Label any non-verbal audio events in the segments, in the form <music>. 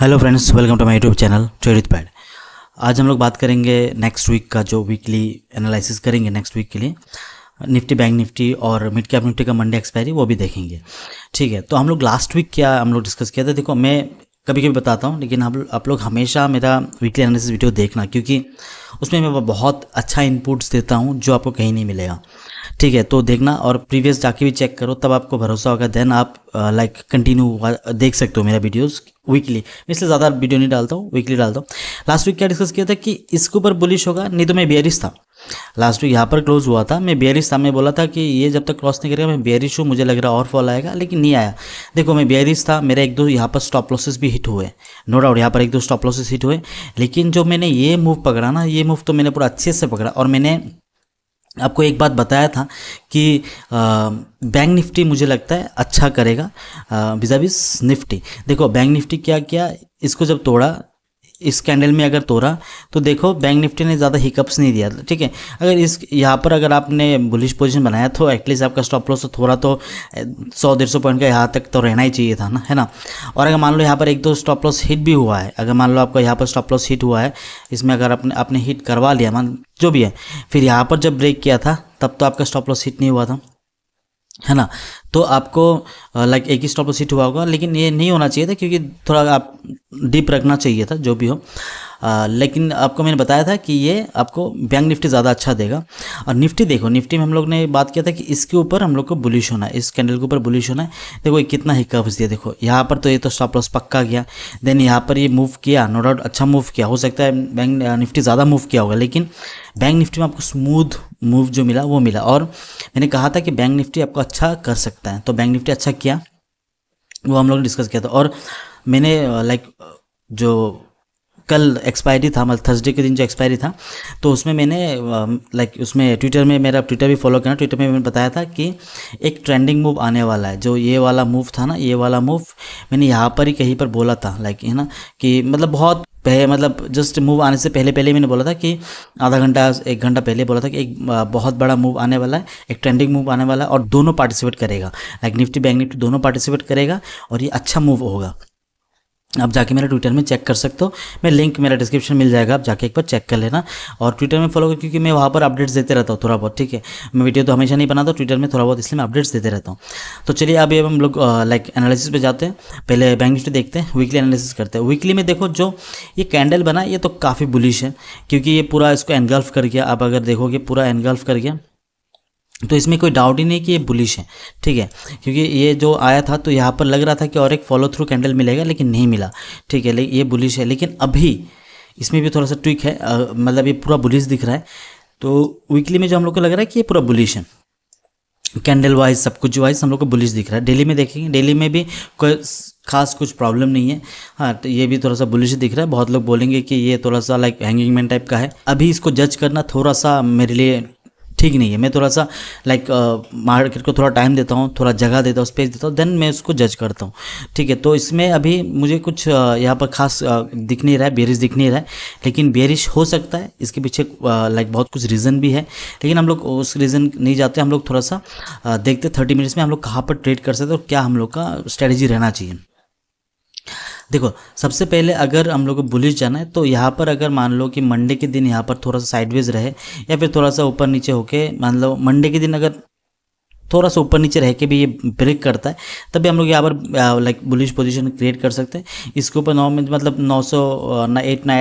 hello friends welcome to my YouTube channel trade with pad आज हम लोग बात करेंगे नेक्स्ट वीक का जो वीकली एनालिसिस करेंगे नेक्स्ट वीक के लिए निफ्टी बैंक निफ्टी और मिड कैप निफ्टी का मंडे एक्सपायरी वो भी देखेंगे ठीक है तो हम लोग लास्ट वीक क्या हम लोग डिस्कस किया था देखो मैं कभी कभी बताता हूँ लेकिन आप आप लोग हमेशा मेरा वीकली एनालिसिस वीडियो देखना क्योंकि उसमें मैं बहुत अच्छा इनपुट्स देता हूँ जो आपको कहीं नहीं मिलेगा ठीक है तो देखना और प्रीवियस जाके भी चेक करो तब आपको भरोसा होगा देन आप लाइक कंटिन्यू देख सकते हो मेरा वीडियोस वीकली मैं इसलिए ज़्यादा वीडियो नहीं डालता हूँ वीकली डालता हूँ लास्ट वीक क्या डिस्कस किया था कि इसके ऊपर बुलिश होगा नहीं तो मैं बियरिश था लास्ट वीक यहाँ पर क्लोज हुआ था मैं बियरिश था मैं बोला था कि ये जब तक क्रॉस नहीं करेगा मैं बियरिश हूँ मुझे लग रहा और फॉल आएगा लेकिन नहीं आया देखो मैं बियरिश था मेरा एक दो यहाँ पर स्टॉप लॉसेस भी हिट हुए नो डाउट यहाँ पर एक दो स्टॉप लॉसेस हिट हुए लेकिन जो मैंने ये मूव पकड़ा ना ये मूव तो मैंने पूरा अच्छे से पकड़ा और मैंने आपको एक बात बताया था कि बैंक निफ्टी मुझे लगता है अच्छा करेगा बिजाबिस निफ्टी देखो बैंक निफ्टी क्या किया इसको जब तोड़ा इस कैंडल में अगर तोड़ा तो देखो बैंक निफ्टी ने ज़्यादा हिकअप्स नहीं दिया ठीक है अगर इस यहाँ पर अगर आपने बुलिश पोजीशन बनाया तो एटलीस्ट आपका स्टॉप लॉस तो थोड़ा तो सौ डेढ़ सौ पॉइंट का यहाँ तक तो रहना ही चाहिए था ना है ना और अगर मान लो यहाँ पर एक दो स्टॉप लॉस हिट भी हुआ है अगर मान लो आपका यहाँ पर स्टॉप लॉस हिट हुआ है इसमें अगर आपने आपने हिट करवा लिया मान जो भी है फिर यहाँ पर जब ब्रेक किया था तब तो आपका स्टॉप लॉस हिट नहीं हुआ था है ना तो आपको लाइक एक ही स्टॉप पर सीट हुआ होगा लेकिन ये नहीं होना चाहिए था क्योंकि थोड़ा आप डीप रखना चाहिए था जो भी हो आ, लेकिन आपको मैंने बताया था कि ये आपको बैंक निफ्टी ज़्यादा अच्छा देगा और निफ्टी देखो निफ्टी में हम लोग ने बात किया था कि इसके ऊपर हम लोग को बुलिश होना है इस कैंडल के ऊपर बुलिश होना है देखो ये कितना ही कब्स दिया देखो यहाँ पर तो ये तो स्टॉप लॉस पक्का गया देन यहाँ पर ये मूव किया नो डाउट अच्छा मूव किया हो सकता है बैंक निफ्टी ज़्यादा मूव किया होगा लेकिन बैंक निफ्टी में आपको स्मूथ मूव जो मिला वो मिला और मैंने कहा था कि बैंक निफ्टी आपको अच्छा कर सकता है तो बैंक निफ्टी अच्छा किया वो हम लोग ने डिस्कस किया था और मैंने लाइक जो कल एक्सपायरी था मतलब थर्सडे के दिन जो एक्सपायरी था तो उसमें मैंने लाइक उसमें ट्विटर में मेरा ट्विटर भी फॉलो करना ट्विटर में मैंने बताया था कि एक ट्रेंडिंग मूव आने वाला है जो ये वाला मूव था ना ये वाला मूव मैंने यहाँ पर ही कहीं पर बोला था लाइक है ना कि मतलब बहुत पहले मतलब जस्ट मूव आने से पहले पहले मैंने बोला था कि आधा घंटा एक घंटा पहले बोला था कि एक बहुत बड़ा मूव आने वाला है एक ट्रेंडिंग मूव आने वाला है और दोनों पार्टिसिपेट करेगा लाइक निफ्टी बैंक निफ्टी दोनों पार्टिसिपेट करेगा और ये अच्छा मूव होगा आप जाके मेरा ट्विटर में चेक कर सकते हो मैं लिंक मेरा डिस्क्रिप्शन मिल जाएगा आप जाके एक बार चेक कर लेना और ट्विटर में फॉलो कर क्योंकि मैं वहाँ पर अपडेट्स देते रहता हूँ थोड़ा बहुत ठीक है मैं वीडियो तो हमेशा नहीं बनाता ट्विटर में थोड़ा बहुत इसलिए मैं अपडेट्स देते रहता हूँ तो चलिए अभी हम लोग लाइक एनालिसिस पर जाते हैं पहले बैंक निफ्टी देखते हैं वीकली एनालिसिस करते हैं वीकली में देखो जो ये कैंडल बना ये तो काफ़ी बुलिश है क्योंकि ये पूरा इसको एनगल्फ कर गया आप अगर देखोगे पूरा एनगल्फ कर गया तो इसमें कोई डाउट ही नहीं कि ये बुलिश है ठीक है क्योंकि ये जो आया था तो यहाँ पर लग रहा था कि और एक फॉलो थ्रू कैंडल मिलेगा लेकिन नहीं मिला ठीक है ये बुलिश है लेकिन अभी इसमें भी थोड़ा सा ट्विक है मतलब ये पूरा बुलिश दिख रहा है तो वीकली में जो हम लोग को लग रहा है कि ये पूरा बुलिश है कैंडल वाइज सब कुछ वाइज हम लोग को बुलिश दिख रहा है डेली में देखेंगे डेली में भी कोई खास कुछ प्रॉब्लम नहीं है हाँ तो ये भी थोड़ा सा बुलिश दिख रहा है बहुत लोग बोलेंगे कि ये थोड़ा सा लाइक हैंगिंग मैन टाइप का है अभी इसको जज करना थोड़ा सा मेरे लिए ठीक नहीं है मैं थोड़ा सा लाइक मार्केट को थोड़ा टाइम देता हूँ थोड़ा जगह देता हूँ स्पेस देता हूँ देन मैं उसको जज करता हूँ ठीक है तो इसमें अभी मुझे कुछ यहाँ पर खास दिख नहीं रहा है बेरिश दिख नहीं रहा है लेकिन बेरिश हो सकता है इसके पीछे लाइक बहुत कुछ रीज़न भी है लेकिन हम लोग उस रीज़न नहीं जाते हम लोग थोड़ा सा देखते थर्टी मिनट्स में हम लोग कहाँ पर ट्रेड कर सकते और क्या हम लोग का स्ट्रेटेजी रहना चाहिए देखो सबसे पहले अगर हम लोग को बुलिश जाना है तो यहाँ पर अगर मान लो कि मंडे के दिन यहाँ पर थोड़ा सा साइडवेज रहे या फिर थोड़ा सा ऊपर नीचे होके मान लो मंडे के दिन अगर थोड़ा सा ऊपर नीचे रह के भी ये ब्रेक करता है तभी हम लोग यहाँ पर लाइक बुलिश पोजीशन क्रिएट कर सकते हैं इसके ऊपर नौ मतलब नौ सौ एट ना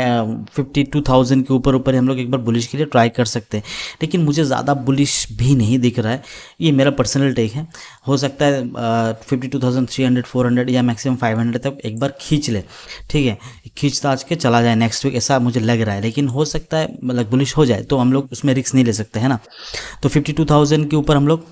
फिफ्टी टू थाउजेंड के ऊपर ऊपर हम लोग एक बार बुलिश के लिए ट्राई कर सकते हैं लेकिन मुझे ज़्यादा बुलिश भी नहीं दिख रहा है ये मेरा पर्सनल टेक है हो सकता है fifty two thousand three hundred four hundred या मैक्सिमम फाइव हंड्रेड तक एक बार खींच ले ठीक है खींचता आज के चला जाए नेक्स्ट वीक ऐसा मुझे लग रहा है लेकिन हो सकता है मतलब बुलिश हो जाए तो हम लोग उसमें रिक्स नहीं ले सकते है ना तो फिफ्टी टू थाउजेंड के ऊपर हम लोग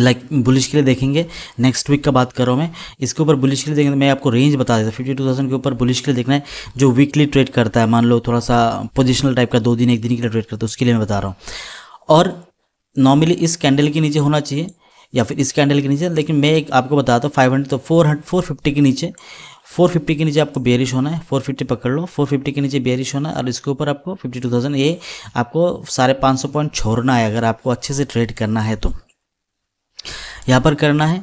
लाइक बुलिश के लिए देखेंगे नेक्स्ट वीक का बात कर रहा हूँ मैं इसके ऊपर बुलिश के लिए देखेंगे मैं आपको रेंज बता देता हूँ फिफ्टी टू थाउजेंड के ऊपर बुलिश के लिए देखना है जो वीकली ट्रेड करता है मान लो थोड़ा सा पोजिशनल टाइप का दो दिन एक दिन के लिए ट्रेड करता है उसके लिए मैं बता रहा हूँ और नॉर्मली इस कैंडल के नीचे होना चाहिए या फिर इस कैंडल के नीचे लेकिन मैं एक आपको बताता हूँ फाइव हंड्रेड तो फोर हंड्रेड फोर फिफ्टी के नीचे फोर फिफ्टी के नीचे आपको बेरिश होना है फोर फिफ्टी पकड़ लो फोर फिफ्टी के नीचे बेरिश होना है और इसके ऊपर आपको फिफ्टी टू थाउजेंड ये आपको साढ़े पाँच सौ पॉइंट छोड़ना है अगर आपको अच्छे से ट्रेड करना है तो यहाँ पर करना है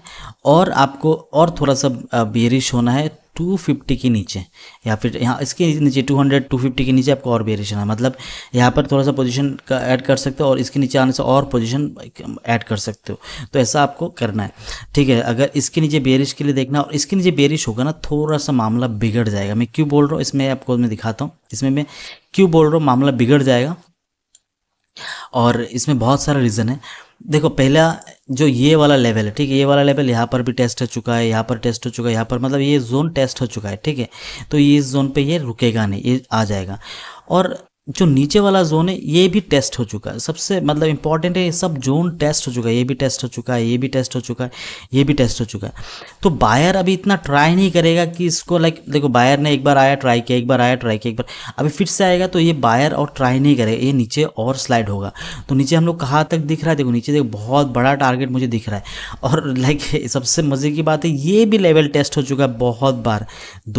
और आपको और थोड़ा सा बेरिश होना है 250 के नीचे या फिर यहाँ इसके नीचे 200 250 के नीचे आपको और होना है मतलब यहाँ पर थोड़ा सा पोजीशन का ऐड कर सकते हो और इसके नीचे आने से और पोजीशन ऐड कर सकते हो तो ऐसा आपको करना है ठीक है अगर इसके नीचे बेरिश के लिए देखना और इसके नीचे बेरिश होगा ना थोड़ा सा मामला बिगड़ जाएगा मैं क्यों बोल रहा हूँ इसमें आपको मैं दिखाता हूँ इसमें मैं क्यों बोल रहा हूँ मामला बिगड़ जाएगा और इसमें बहुत सारा रीज़न है देखो पहला जो ये वाला लेवल है ठीक है ये वाला लेवल यहाँ पर भी टेस्ट हो चुका है यहाँ पर टेस्ट हो चुका है यहाँ पर मतलब ये जोन टेस्ट हो चुका है ठीक है तो ये इस जोन पे ये रुकेगा नहीं ये आ जाएगा और जो नीचे वाला जोन है ये भी टेस्ट हो चुका है सबसे मतलब इंपॉर्टेंट है ये सब जोन टेस्ट हो चुका है ये भी टेस्ट हो चुका है ये भी टेस्ट हो चुका है ये भी टेस्ट हो चुका है तो बायर अभी इतना ट्राई नहीं करेगा कि इसको लाइक देखो बायर ने एक बार आया ट्राई किया एक बार आया ट्राई किया एक बार अभी फिर से आएगा तो ये बायर और ट्राई नहीं करेगा ये नीचे और स्लाइड होगा तो नीचे हम लोग कहाँ तक दिख रहा है देखो नीचे देखो बहुत बड़ा टारगेट मुझे दिख रहा है और लाइक <laughs> सबसे मज़े की बात है ये भी लेवल टेस्ट हो चुका है बहुत बार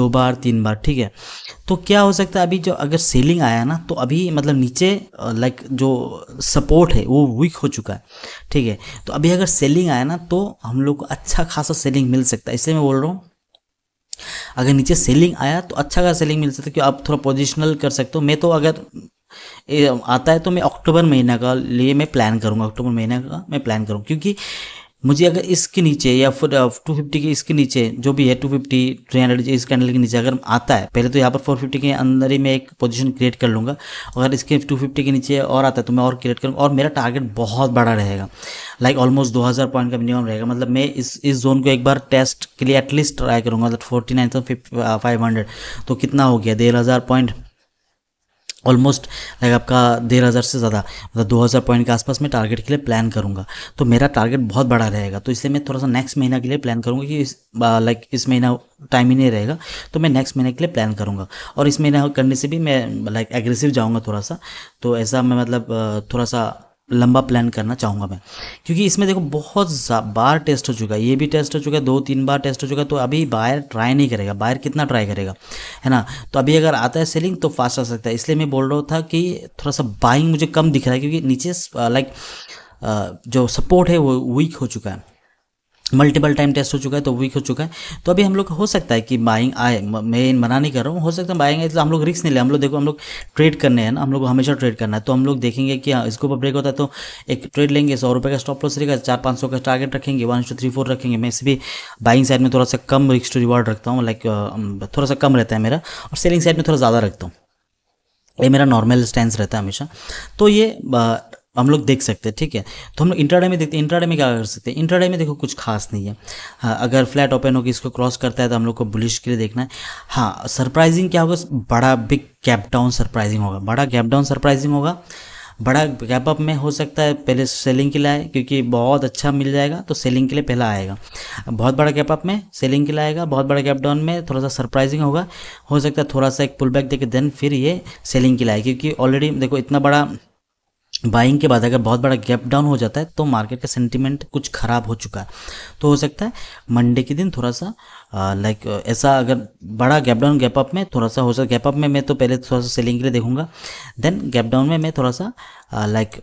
दो बार तीन बार ठीक है तो क्या हो सकता है अभी जो अगर सेलिंग आया ना तो अभी मतलब नीचे लाइक जो सपोर्ट है वो वीक हो चुका है ठीक है तो अभी अगर सेलिंग आया ना तो हम लोग को अच्छा खासा सेलिंग मिल सकता है इसलिए मैं बोल रहा हूँ अगर नीचे सेलिंग आया तो अच्छा खासा सेलिंग मिल सकता है क्योंकि आप थोड़ा पोजिशनल कर सकते हो मैं तो अगर आता है तो मैं अक्टूबर महीना का लिए मैं प्लान करूँगा अक्टूबर महीना का मैं प्लान करूँ क्योंकि मुझे अगर इसके नीचे या फिर टू फिफ्टी के इसके नीचे जो भी है टू फिफ्टी थ्री हंड्रेड इस कैंडल के नीचे अगर आता है पहले तो यहाँ पर फोर फिफ्टी के अंदर ही मैं एक पोजीशन क्रिएट कर लूँगा अगर इसके टू फिफ्टी के नीचे और आता है तो मैं और क्रिएट करूँगा और मेरा टारगेट बहुत बड़ा रहेगा लाइक ऑलमोस्ट दो हज़ार पॉइंट का मिनिमम रहेगा मतलब मैं इस इस जोन को एक बार टेस्ट के लिए एटलीस्ट ट्राई करूँगा मतलब फोर्टी नाइन फाइव हंड्रेड तो कितना हो गया डेढ़ हज़ार पॉइंट ऑलमोस्ट लाइक आपका डेढ़ हज़ार से ज़्यादा मतलब दो हज़ार पॉइंट के आसपास मैं टारगेट के लिए प्लान करूँगा तो मेरा टारगेट बहुत बड़ा रहेगा तो इसलिए मैं थोड़ा सा नेक्स्ट महीना के लिए प्लान करूँगा कि इस लाइक इस महीना टाइम ही नहीं रहेगा तो मैं नेक्स्ट महीने के लिए प्लान करूँगा और इस महीना करने से भी मैं लाइक एग्रेसिव जाऊँगा थोड़ा सा तो ऐसा मैं मतलब थोड़ा सा लंबा प्लान करना चाहूँगा मैं क्योंकि इसमें देखो बहुत बार टेस्ट हो चुका है ये भी टेस्ट हो चुका है दो तीन बार टेस्ट हो चुका है तो अभी बायर ट्राई नहीं करेगा बायर कितना ट्राई करेगा है ना तो अभी अगर आता है सेलिंग तो फास्ट आ सकता है इसलिए मैं बोल रहा था कि थोड़ा सा बाइंग मुझे कम दिख रहा है क्योंकि नीचे लाइक जो सपोर्ट है वो वीक हो चुका है मल्टीपल टाइम टेस्ट हो चुका है तो वीक हो चुका है तो अभी हम लोग हो सकता है कि बाइंग आए मैं मना नहीं कर रहा हूँ हो सकता है बाइंग आए तो हम लोग रिस्क नहीं ले हम लोग देखो हम लोग ट्रेड करने हैं ना हम लोग हमेशा ट्रेड करना है तो हम लोग देखेंगे कि हाँ, इसको ऊपर ब्रेक होता है तो एक ट्रेड लेंगे सौ रुपये का स्टॉप लॉस रहेगा चार पाँच सौ का टारगेट रखेंगे वन थ्री फोर रखेंगे मैं इसे भी बाइंग साइड में थोड़ा सा कम रिस्क टू रिवॉर्ड रखता हूँ लाइक थोड़ा सा कम रहता है मेरा और सेलिंग साइड में थोड़ा ज़्यादा रखता हूँ ये मेरा नॉर्मल स्टैंड रहता है हमेशा तो ये हम लोग देख सकते हैं ठीक है तो हम लोग इंट्राडे में देखते हैं इंट्राडे में क्या कर सकते हैं इंट्राडे में देखो कुछ खास नहीं है हाँ अगर फ्लैट ओपन होगी इसको क्रॉस करता है तो हम लोग को बुलिश के लिए देखना है हाँ सरप्राइजिंग क्या होगा बड़ा बिग कैप डाउन सरप्राइजिंग होगा बड़ा गैप डाउन सरप्राइजिंग होगा बड़ा गैप अप में हो सकता है पहले सेलिंग के लिए आए क्योंकि बहुत अच्छा मिल जाएगा तो सेलिंग के लिए पहला आएगा बहुत बड़ा गैप अप में सेलिंग के लिए आएगा बहुत बड़ा गैप डाउन में थोड़ा सा सरप्राइजिंग होगा हो सकता है थोड़ा सा एक पुल बैक देकर देन फिर ये सेलिंग के लिए आए क्योंकि ऑलरेडी देखो इतना बड़ा बाइंग के बाद अगर बहुत बड़ा गैप डाउन हो जाता है तो मार्केट का सेंटिमेंट कुछ ख़राब हो चुका है तो हो सकता है मंडे के दिन थोड़ा सा लाइक ऐसा अगर बड़ा गैप डाउन गैप अप में थोड़ा सा हो सकता गैप अप में मैं तो पहले थोड़ा सा सेलिंग के लिए देखूंगा देन गैप डाउन में मैं थोड़ा सा लाइक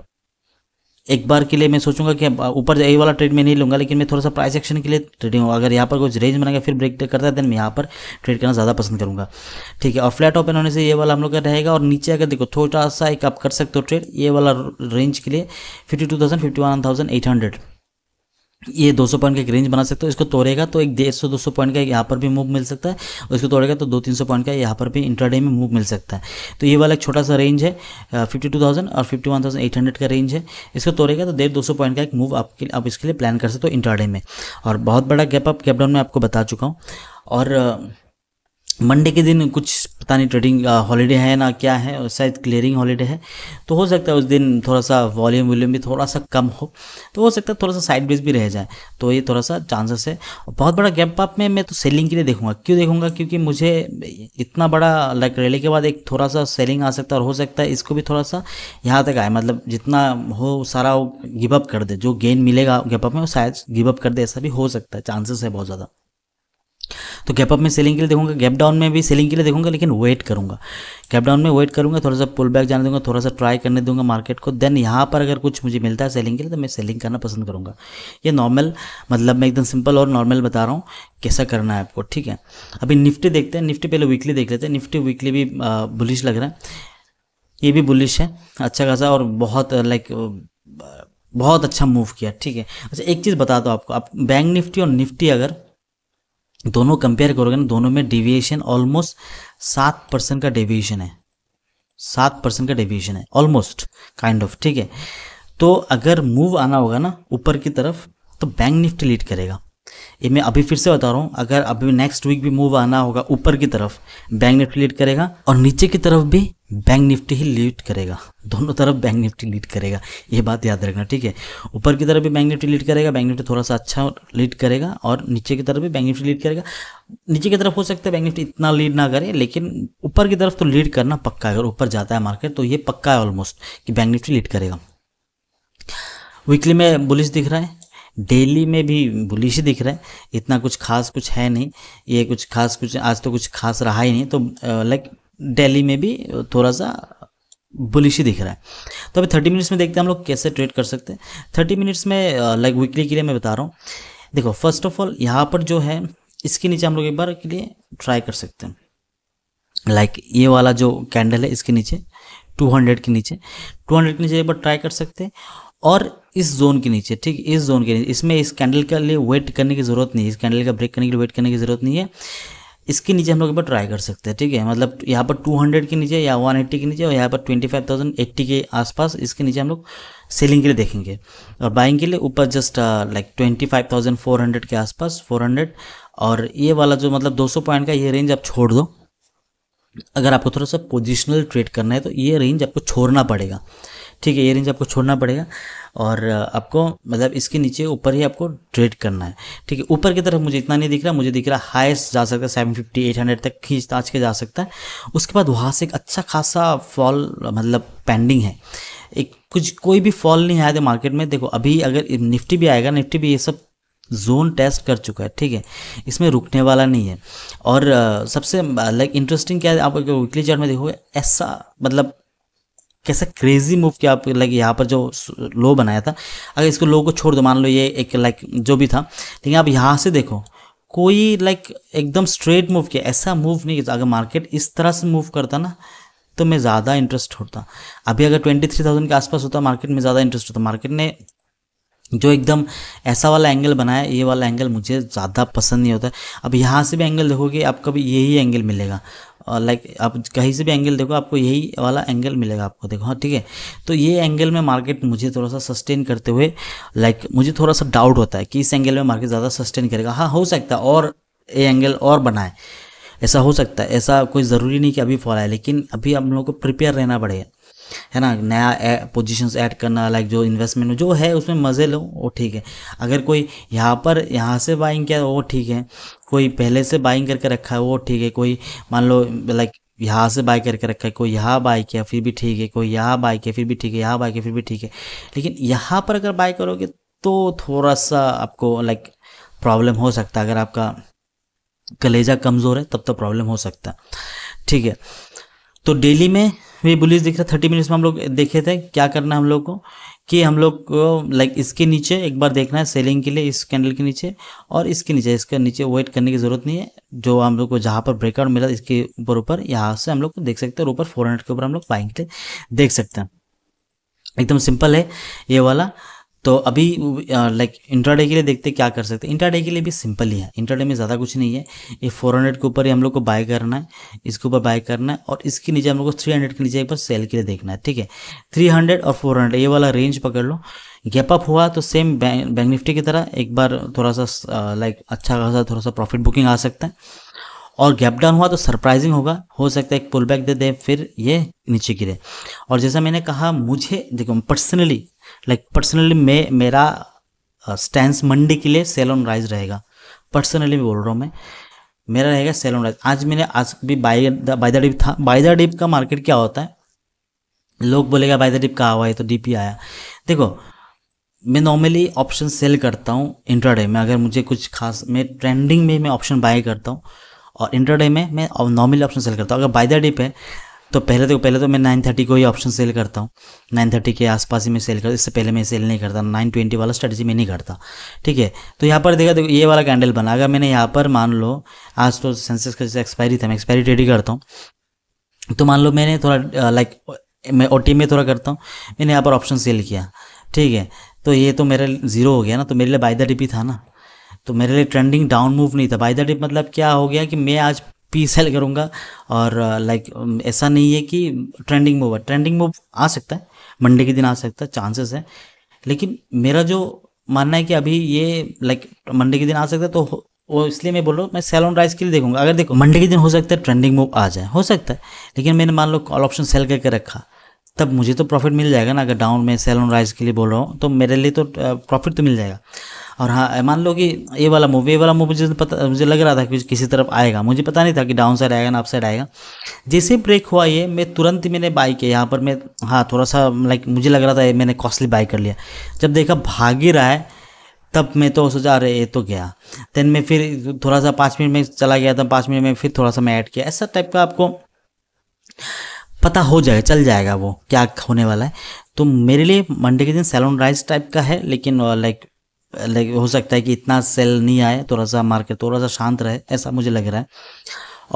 एक बार के लिए मैं सोचूंगा कि ऊपर यही वाला ट्रेड मैं नहीं लूँगा लेकिन मैं थोड़ा सा प्राइस एक्शन के लिए ट्रेडिंग अगर यहाँ पर कुछ रेंज बनाकर फिर ब्रेक करता है देन मैं यहाँ पर ट्रेड करना ज़्यादा पसंद करूँगा ठीक है और फ्लैट ओपन होने से ये वाला हम लोग का रहेगा और नीचे अगर देखो थोड़ा सा एक आप कर सकते हो ट्रेड ये वाला रेंज के लिए fifty two thousand fifty one thousand eight hundred ये 200 पॉइंट का एक रेंज बना सकते हो इसको तोड़ेगा तो एक डेढ़ सौ दो सौ पॉइंट का यहाँ पर भी मूव मिल सकता है और इसको तोड़ेगा तो दो तीन सौ पॉइंट का यहाँ पर भी इंट्राडे में मूव मिल सकता है तो ये वाला एक छोटा सा रेंज है फिफ्टी टू थाउजेंड और fifty one thousand eight hundred का रेंज है इसको तोड़ेगा तो डेढ़ दो सौ पॉइंट का एक मूव आपके आप इसके लिए प्लान कर सकते हो इंट्राडे में और बहुत बड़ा गैप अप गैपडाउन में आपको बता चुका हूँ और मंडे के दिन कुछ पता नहीं ट्रेडिंग हॉलीडे है ना क्या है और शायद क्लियरिंग हॉलीडे है तो हो सकता है उस दिन थोड़ा सा वॉल्यूम वॉल्यूम भी थोड़ा सा कम हो तो हो सकता है थोड़ा सा साइड बेस भी रह जाए तो ये थोड़ा सा चांसेस है और बहुत बड़ा गैप अप में मैं तो सेलिंग के लिए देखूंगा क्यों देखूंगा क्योंकि मुझे इतना बड़ा लाइक रैली के बाद एक थोड़ा सा सेलिंग आ सकता है और हो सकता है इसको भी थोड़ा सा यहाँ तक आए मतलब जितना हो सारा वो गिवअप कर दे जो गेन मिलेगा गैप अप में वो शायद गिवअप अप कर दे ऐसा भी हो सकता है चांसेस है बहुत ज़्यादा तो गैप अप में सेलिंग के लिए देखूंगा गैप डाउन में भी सेलिंग के लिए देखूंगा लेकिन वेट करूंगा गैप डाउन में वेट करूंगा थोड़ा सा पुल बैक जाने दूंगा थोड़ा सा ट्राई करने दूंगा मार्केट को देन यहाँ पर अगर कुछ मुझे मिलता है सेलिंग के लिए तो मैं सेलिंग करना पसंद करूंगा ये नॉर्मल मतलब मैं एकदम सिंपल और नॉर्मल बता रहा हूँ कैसा करना है आपको ठीक है अभी निफ्टी देखते हैं निफ्टी पहले वीकली देख लेते हैं निफ्टी वीकली भी बुलिश लग रहा है ये भी बुलिश है अच्छा खासा और बहुत लाइक बहुत अच्छा मूव किया ठीक है अच्छा एक चीज़ बता दो आपको आप बैंक निफ्टी और निफ्टी अगर दोनों कंपेयर करोगे ना दोनों में डेविएशन ऑलमोस्ट सात परसेंट का डेविएशन है सात परसेंट का डेविएशन है ऑलमोस्ट काइंड ऑफ ठीक है तो अगर मूव आना होगा ना ऊपर की तरफ तो बैंक निफ्टी लीड करेगा ये मैं अभी फिर से बता रहा हूँ अगर अभी नेक्स्ट वीक भी मूव आना होगा ऊपर की तरफ बैंक निफ्टी लीड करेगा और नीचे की तरफ भी बैंक निफ्टी ही लीड करेगा दोनों तरफ बैंक निफ्टी लीड करेगा ये बात याद रखना ठीक है ऊपर की तरफ भी बैंक निफ्टी लीड करेगा बैंक निफ्टी थोड़ा सा अच्छा लीड करेगा और नीचे की तरफ भी बैंक निफ्टी लीड करेगा नीचे की तरफ हो सकता है बैंक निफ्टी इतना लीड ना करे लेकिन ऊपर की तरफ तो लीड करना पक्का है अगर ऊपर जाता है मार्केट तो ये पक्का है ऑलमोस्ट कि बैंक निफ्टी लीड करेगा वीकली में बुलिस दिख रहा है डेली में भी बुलिश ही दिख रहा है इतना कुछ खास कुछ है नहीं ये कुछ खास कुछ आज तो कुछ खास रहा ही नहीं तो लाइक डेली में भी थोड़ा सा बुलिश ही दिख रहा है तो अभी थर्टी मिनट्स में देखते हैं हम लोग कैसे ट्रेड कर सकते हैं थर्टी मिनट्स में लाइक वीकली के लिए मैं बता रहा हूँ देखो फर्स्ट ऑफ ऑल यहाँ पर जो है इसके नीचे हम लोग एक बार के लिए ट्राई कर सकते हैं लाइक ये वाला जो कैंडल है इसके नीचे 200 के नीचे 200 के नीचे एक बार ट्राई कर सकते हैं और इस जोन के नीचे ठीक इस जोन के नीचे इसमें इस कैंडल के लिए वेट करने की ज़रूरत नहीं है इस कैंडल का ब्रेक करने के लिए वेट करने की ज़रूरत नहीं है इसके नीचे हम लोग एक बार ट्राई कर सकते हैं ठीक है मतलब यहाँ पर 200 के नीचे या 180 के नीचे और यहाँ पर 25,080 के आसपास इसके नीचे हम लोग सेलिंग के लिए देखेंगे और बाइंग के लिए ऊपर जस्ट लाइक 25,400 के आसपास 400 और ये वाला जो मतलब 200 पॉइंट का ये रेंज आप छोड़ दो अगर आपको थोड़ा सा पोजिशनल ट्रेड करना है तो ये रेंज आपको छोड़ना पड़ेगा ठीक है ये रेंज आपको छोड़ना पड़ेगा और आपको मतलब इसके नीचे ऊपर ही आपको ट्रेड करना है ठीक है ऊपर की तरफ मुझे इतना नहीं दिख रहा मुझे दिख रहा हाईएस्ट जा सकता है सेवन फिफ्टी एट हंड्रेड तक खींच ताज के जा सकता है उसके बाद वहाँ से एक अच्छा खासा फॉल मतलब पेंडिंग है एक कुछ कोई भी फॉल नहीं आया था मार्केट में देखो अभी अगर निफ्टी भी आएगा निफ्टी भी ये सब जोन टेस्ट कर चुका है ठीक है इसमें रुकने वाला नहीं है और सबसे लाइक इंटरेस्टिंग क्या है आप वीकली चार्ट में देखोगे ऐसा मतलब कैसा क्रेजी मूव किया लाइक यहाँ पर जो लो बनाया था अगर इसको लो को छोड़ दो मान लो ये एक लाइक जो भी था लेकिन आप यहाँ से देखो कोई लाइक एकदम स्ट्रेट मूव किया ऐसा मूव नहीं किया अगर मार्केट इस तरह से मूव करता ना तो मैं ज़्यादा इंटरेस्ट होता अभी अगर ट्वेंटी थ्री थाउजेंड के आसपास होता मार्केट में ज़्यादा इंटरेस्ट होता मार्केट ने जो एकदम ऐसा वाला एंगल बनाया ये वाला एंगल मुझे ज़्यादा पसंद नहीं होता अब यहाँ से भी एंगल देखोगे आपको भी यही एंगल मिलेगा और लाइक आप कहीं से भी एंगल देखो आपको यही वाला एंगल मिलेगा आपको देखो हाँ ठीक है तो ये एंगल में मार्केट मुझे थोड़ा सा सस्टेन करते हुए लाइक मुझे थोड़ा सा डाउट होता है कि इस एंगल में मार्केट ज़्यादा सस्टेन करेगा हाँ हो सकता है और ये एंगल और बनाए ऐसा हो सकता है ऐसा कोई ज़रूरी नहीं कि अभी फॉल आए लेकिन अभी हम लोग को प्रिपेयर रहना पड़ेगा है ना नया पोजीशंस ऐड करना लाइक जो इन्वेस्टमेंट में जो है उसमें मज़े लो वो ठीक है अगर कोई यहाँ पर यहाँ से बाइंग किया वो ठीक है कोई पहले से बाइंग करके रखा है वो ठीक है कोई मान लो लाइक यहाँ से बाई करके रखा है कोई यहाँ बाई किया फिर भी ठीक है कोई यहाँ बाई किया फिर भी ठीक है यहाँ बाई किया फिर भी ठीक है लेकिन यहाँ पर अगर बाई करोगे तो थोड़ा सा आपको लाइक प्रॉब्लम हो सकता है अगर आपका कलेजा कमज़ोर है तब तो प्रॉब्लम हो सकता है ठीक है तो डेली में भी बुलिस दिख रहा थर्टी मिनट्स में हम लोग देखे थे क्या करना है हम लोग को कि हम लोग को लाइक इसके नीचे एक बार देखना है सेलिंग के लिए इस कैंडल के नीचे और इसके नीचे इसके नीचे वेट करने की ज़रूरत नहीं है जो हम लोग को जहाँ पर ब्रेकआउट मिला इसके ऊपर ऊपर यहाँ से हम लोग को देख सकते हैं और ऊपर फोर के ऊपर हम लोग बाइंग के देख सकते हैं एकदम सिंपल है ये वाला तो अभी लाइक इंट्राडे के लिए देखते क्या कर सकते हैं इंट्राडे के लिए भी सिंपल ही है इंट्राडे में ज़्यादा कुछ नहीं है ये फोर हंड्रेड के ऊपर ही हम लोग को बाय करना है इसके ऊपर बाय करना है और इसके नीचे हम लोग को थ्री हंड्रेड के नीचे एक बार सेल के लिए देखना है ठीक है थ्री हंड्रेड और फोर हंड्रेड ये वाला रेंज पकड़ लो गैप अप हुआ तो सेम बैंक निफ्टी की तरह एक बार थोड़ा सा लाइक अच्छा खासा थोड़ा सा प्रॉफिट बुकिंग आ सकता है और गैप डाउन हुआ तो सरप्राइजिंग होगा हो सकता है एक पुल बैक दे दे फिर ये नीचे गिरे और जैसा मैंने कहा मुझे देखो पर्सनली लाइक पर्सनली मैं मेरा स्टैंड मंडे के लिए सेल ऑन राइज रहेगा पर्सनली बोल रहा हूँ मैं मेरा रहेगा सेल ऑन राइज आज मैंने आज भी बाई बाई द डिप था बाई द डिप का मार्केट क्या होता है लोग बोलेगा बाई द डिप का हुआ है तो डिप ही आया देखो मैं नॉर्मली ऑप्शन सेल करता हूँ इंटरडे में अगर मुझे कुछ खास मैं ट्रेंडिंग में मैं ऑप्शन बाय करता हूँ और इंटरडे में मैं नॉर्मली ऑप्शन सेल करता हूँ अगर बाई द डिप है तो पहले देखो पहले तो मैं नाइन थर्टी को ही ऑप्शन सेल करता हूँ नाइन थर्टी के आसपास ही मैं सेल करता इससे पहले मैं सेल नहीं करता नाइन ट्वेंटी वाला स्ट्रेटजी में नहीं करता ठीक है तो यहाँ पर देखा देखो ये वाला कैंडल बना अगर मैंने यहाँ पर मान लो आज तो सेंसेस का जैसे एक्सपायरी था मैं एक्सपायरी ट्रेड ही करता हूँ तो मान लो मैंने थोड़ा लाइक मैं ओ में थोड़ा करता हूँ मैंने यहाँ पर ऑप्शन सेल किया ठीक है तो ये तो मेरा जीरो हो गया ना तो मेरे लिए बाय द डिप ही था ना तो मेरे लिए ट्रेंडिंग डाउन मूव नहीं था बाय द डिप मतलब क्या हो गया कि मैं आज पी सेल करूँगा और लाइक ऐसा नहीं है कि ट्रेंडिंग मूव है ट्रेंडिंग मूव आ सकता है मंडे के दिन आ सकता है चांसेस है लेकिन मेरा जो मानना है कि अभी ये लाइक मंडे के दिन आ सकता है तो वो इसलिए मैं बोल रहा हूँ मैं सेल ऑन राइस के लिए देखूंगा अगर देखो मंडे के दिन हो सकता है ट्रेंडिंग मूव आ जाए हो सकता है लेकिन मैंने मान लो कॉल ऑप्शन सेल करके रखा तब मुझे तो प्रॉफिट मिल जाएगा ना अगर डाउन में सेल ऑन राइज के लिए बोल रहा हूँ तो मेरे लिए तो प्रॉफिट तो मिल जाएगा और हाँ मान लो कि ये वाला मूव ये वाला मूव मुझे पता मुझे लग रहा था कि किसी तरफ आएगा मुझे पता नहीं था कि डाउन साइड आएगा ना अप साइड आएगा जैसे ब्रेक हुआ ये मैं तुरंत ही मैंने बाई किया यहाँ पर मैं हाँ थोड़ा सा लाइक मुझे लग रहा था ये मैंने कॉस्टली बाई कर लिया जब देखा भाग ही रहा है तब मैं तो सोचा अरे ये तो गया देन मैं फिर थोड़ा सा पाँच मिनट में चला गया था पाँच मिनट में फिर थोड़ा सा मैं ऐड किया ऐसा टाइप का आपको पता हो जाएगा चल जाएगा वो क्या होने वाला है तो मेरे लिए मंडे के दिन सैलून राइस टाइप का है लेकिन लाइक uh, लाइक हो सकता है कि इतना सेल नहीं आए थोड़ा सा मार्केट थोड़ा सा शांत रहे ऐसा मुझे लग रहा है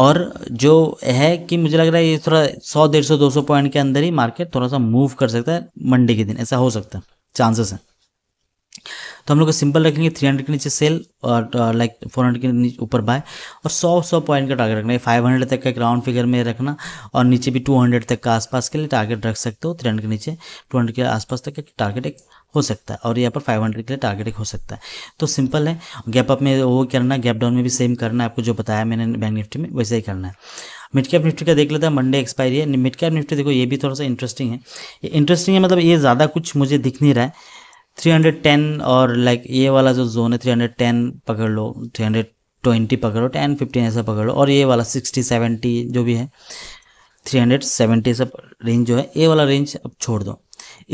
और जो है कि मुझे लग रहा है ये थोड़ा सौ डेढ़ सौ दो सौ पॉइंट के अंदर ही मार्केट थोड़ा सा मूव कर सकता है मंडे के दिन ऐसा हो सकता है चांसेस हैं तो हम लोग सिंपल रखेंगे थ्री हंड्रेड के नीचे सेल और लाइक फोर हंड्रेड के नीचे ऊपर बाय और सौ सौ पॉइंट का टारगेट रखना है फाइव हंड्रेड तक का एक राउंड फिगर में रखना और नीचे भी टू हंड्रेड तक का आसपास के लिए टारगेट रख सकते हो थ्री हंड्रेड के नीचे टू हंड्रेड के आसपास तक का टारगेट एक हो सकता है और यहाँ पर फाइव हंड्रेड के लिए टारगेट एक हो सकता है तो सिंपल है गैप अप में वो करना गैप डाउन में भी सेम करना है आपको जो बताया मैंने बैंक निफ्टी में वैसे ही करना है मिड कैप निफ्टी का देख लेते हैं मंडे एक्सपायरी है मिड कैप निफ्टी देखो ये भी थोड़ा सा इंटरेस्टिंग है इंटरेस्टिंग है मतलब ये ज़्यादा कुछ मुझे दिख नहीं रहा है 310 और लाइक ये वाला जो जोन है 310 पकड़ लो 320 पकड़ो 10 15 ऐसा पकड़ लो और ये वाला 60 70 जो भी है 370 सब रेंज जो है ये वाला रेंज अब छोड़ दो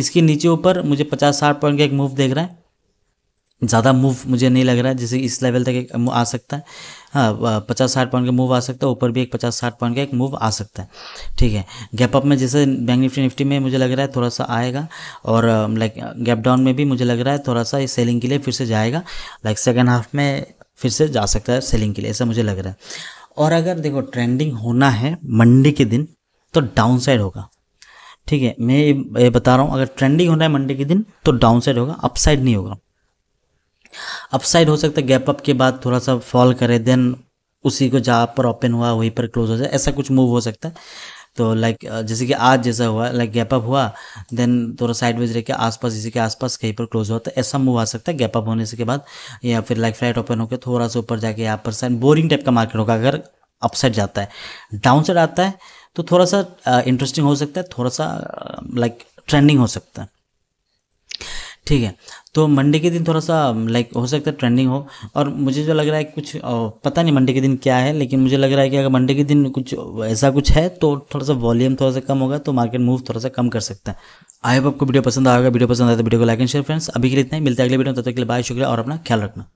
इसके नीचे ऊपर मुझे 50 60 पॉइंट का एक मूव देख रहा है ज़्यादा मूव मुझे नहीं लग रहा है जैसे इस लेवल तक एक आ सकता है हाँ पचास साठ पॉइंट का मूव आ सकता है ऊपर भी एक पचास साठ पॉइंट का एक मूव आ सकता है ठीक है गैप अप में जैसे बैंक निफ्टी निफ्टी में मुझे लग रहा है थोड़ा सा आएगा और लाइक गैप डाउन में भी मुझे लग रहा है थोड़ा सा सेलिंग के लिए फिर से जाएगा लाइक सेकेंड हाफ में फिर से जा सकता है सेलिंग के लिए ऐसा मुझे लग रहा है और अगर देखो ट्रेंडिंग होना है मंडे के दिन तो डाउन साइड होगा ठीक है मैं ये बता रहा हूँ अगर ट्रेंडिंग होना है मंडे के दिन तो डाउन साइड होगा अपसाइड नहीं होगा अपसाइड हो सकता है गैप अप के बाद थोड़ा सा फॉल करे देन उसी को जहाँ पर ओपन हुआ वहीं पर क्लोज हो जाए ऐसा कुछ मूव हो सकता है तो लाइक जैसे कि आज जैसा हुआ लाइक गैप अप हुआ देन थोड़ा साइड वेज रह के आसपास इसी के आसपास कहीं पर क्लोज हुआ तो ऐसा मूव आ सकता है गैप अप होने के बाद या फिर लाइक फ्लाइट ओपन होकर थोड़ा सा ऊपर जाके यहाँ पर साइड बोरिंग टाइप का मार्केट होगा अगर अपसाइड जाता है डाउन साइड आता है तो थोड़ा सा इंटरेस्टिंग हो सकता है थोड़ा सा लाइक ट्रेंडिंग हो सकता है ठीक है तो मंडे के दिन थोड़ा सा लाइक हो सकता है ट्रेंडिंग हो और मुझे जो लग रहा है कुछ पता नहीं मंडे के दिन क्या है लेकिन मुझे लग रहा है कि अगर मंडे के दिन कुछ ऐसा कुछ है तो थोड़ा सा वॉल्यूम थोड़ा सा कम होगा तो मार्केट मूव थोड़ा सा कम कर सकता है आई होप आपको वीडियो पसंद आएगा वीडियो पसंद आया तो वीडियो को लाइक एंड शेयर फ्रेंड्स अभी के लिए इतना ही मिलते हैं अगले वीडियो तब तक के लिए बाय शुक्रिया और अपना ख्याल रखना